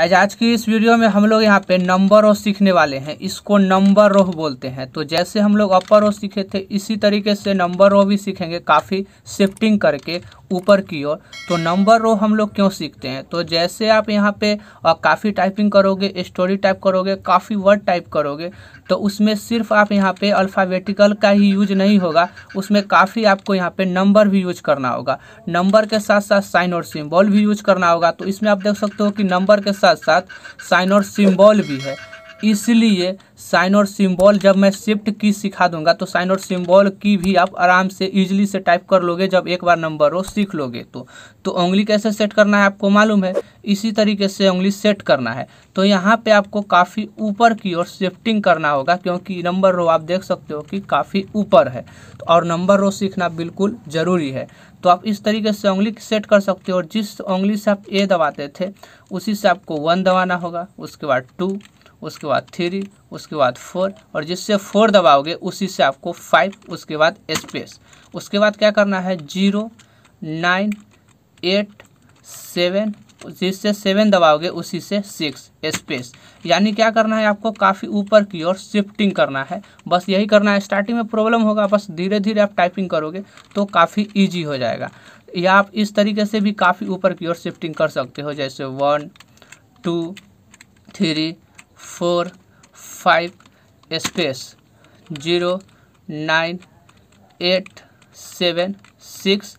आज आज की इस वीडियो में हम लोग यहाँ पे नंबर रो सीखने वाले हैं इसको नंबर रोह बोलते हैं तो जैसे हम लोग अपर रो सीखे थे इसी तरीके से नंबर रोह भी सीखेंगे काफ़ी शिफ्टिंग करके ऊपर की ओर तो नंबर रो हम लोग क्यों सीखते हैं तो जैसे आप यहाँ पे काफ़ी टाइपिंग करोगे स्टोरी टाइप करोगे काफ़ी वर्ड टाइप करोगे तो उसमें सिर्फ आप यहाँ पे अल्फ़ाबेटिकल का ही यूज नहीं होगा उसमें काफ़ी आपको यहाँ पे नंबर भी यूज करना होगा नंबर के साथ साथ साइन और सिम्बॉल भी यूज करना होगा तो इसमें आप देख सकते हो कि नंबर के साथ साथ साइन और सिम्बॉल भी है इसलिए साइन और सिंबल जब मैं शिफ्ट की सिखा दूंगा तो साइन और सिंबल की भी आप आराम से इजीली से टाइप कर लोगे जब एक बार नंबर हो सीख लोगे तो तो उंगली कैसे सेट करना है आपको मालूम है इसी तरीके से उंगली सेट करना है तो यहाँ पे आपको काफ़ी ऊपर की ओर शिफ्टिंग करना होगा क्योंकि नंबर रो आप देख सकते हो कि काफ़ी ऊपर है तो और नंबर रो सीखना बिल्कुल ज़रूरी है तो आप इस तरीके से उंगली सेट कर सकते हो और जिस उंगली से आप ए दबाते थे उसी से आपको वन दबाना होगा उसके बाद टू उसके बाद थ्री उसके बाद फोर और जिससे फोर दबाओगे उसी से आपको फाइव उसके बाद स्पेस उसके बाद क्या करना है जीरो नाइन एट सेवन जिससे सेवन दबाओगे उसी से सिक्स स्पेस यानी क्या करना है आपको काफ़ी ऊपर की ओर शिफ्टिंग करना है बस यही करना है स्टार्टिंग में प्रॉब्लम होगा बस धीरे धीरे आप टाइपिंग करोगे तो काफ़ी ईजी हो जाएगा या आप इस तरीके से भी काफ़ी ऊपर की ओर शिफ्टिंग कर सकते हो जैसे one two three four five space zero nine eight seven six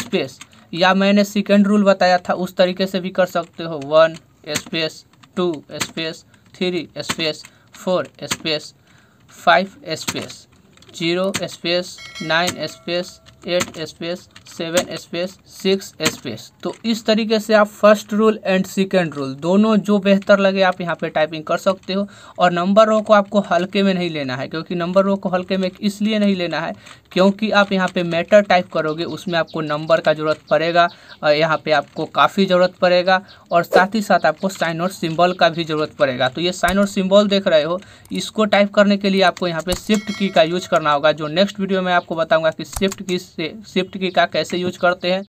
space या मैंने सेकेंड रूल बताया था उस तरीके से भी कर सकते हो one space two space three space four space five space zero space nine space eight space seven space six space तो इस तरीके से आप first rule and second rule दोनों जो बेहतर लगे आप यहाँ पे टाइपिंग कर सकते हो और नंबर रो को आपको हल्के में नहीं लेना है क्योंकि नंबर रो को हल्के में इसलिए नहीं लेना है क्योंकि आप यहाँ पे मैटर टाइप करोगे उसमें आपको नंबर का ज़रूरत पड़ेगा यहाँ पे आपको काफ़ी ज़रूरत पड़ेगा और साथ ही साथ आपको साइन और सिम्बल का भी ज़रूरत पड़ेगा तो ये साइन और सिम्बल देख रहे हो इसको टाइप करने के लिए आपको यहाँ पर शिफ्ट की का यूज करना होगा जो नेक्स्ट वीडियो में आपको बताऊँगा कि शिफ्ट की से शिफ्ट की का कैसे कैसे यूज करते हैं